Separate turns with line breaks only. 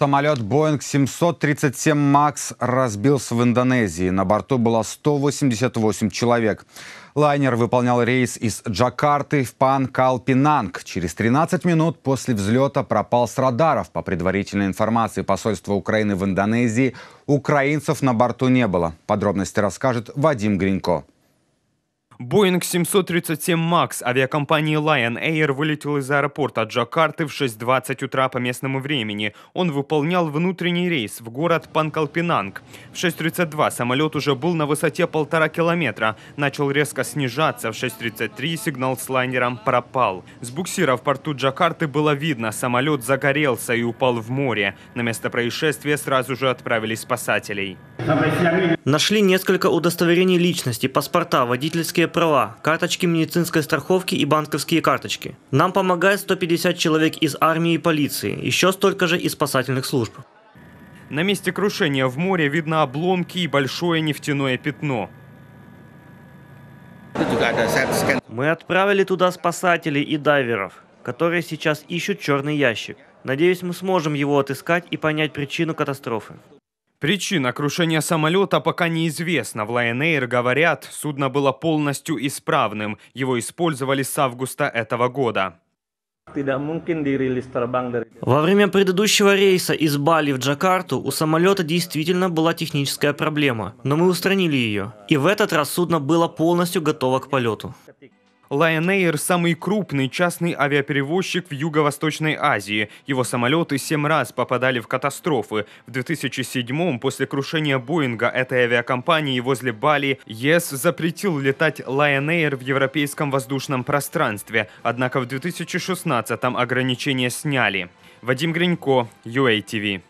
Самолет Boeing 737 MAX разбился в Индонезии. На борту было 188 человек. Лайнер выполнял рейс из Джакарты в Панкал-Пинанг. Через 13 минут после взлета пропал с радаров. По предварительной информации посольства Украины в Индонезии, украинцев на борту не было. Подробности расскажет Вадим Гринько.
Боинг 737 МАКС авиакомпании Lion Air вылетел из аэропорта Джакарты в 6.20 утра по местному времени. Он выполнял внутренний рейс в город Панкалпинанг. В 6.32 самолет уже был на высоте полтора километра. Начал резко снижаться. В 6.33 сигнал с лайнером пропал. С буксира в порту Джакарты было видно, самолет загорелся и упал в море. На место происшествия сразу же отправили спасателей.
Нашли несколько удостоверений личности, паспорта, водительские права, карточки медицинской страховки и банковские карточки. Нам помогает 150 человек из армии и полиции, еще столько же и спасательных служб. На месте
крушения в море видно обломки и большое нефтяное пятно.
Мы отправили туда спасателей и дайверов, которые сейчас ищут черный ящик. Надеюсь, мы сможем его отыскать и понять причину катастрофы.
Причина крушения самолета пока неизвестна. В Lion говорят, судно было полностью исправным. Его использовали с августа этого года.
Во время предыдущего рейса из Бали в Джакарту у самолета действительно была техническая проблема, но мы устранили ее. И в этот раз судно было полностью готово к полету. Lion Air – самый крупный частный авиаперевозчик
в Юго-Восточной Азии. Его самолеты семь раз попадали в катастрофы. В 2007-м, после крушения Боинга этой авиакомпании возле Бали, ЕС запретил летать Lion Air в европейском воздушном пространстве. Однако в 2016-м ограничения сняли. Вадим Гринько, UATV.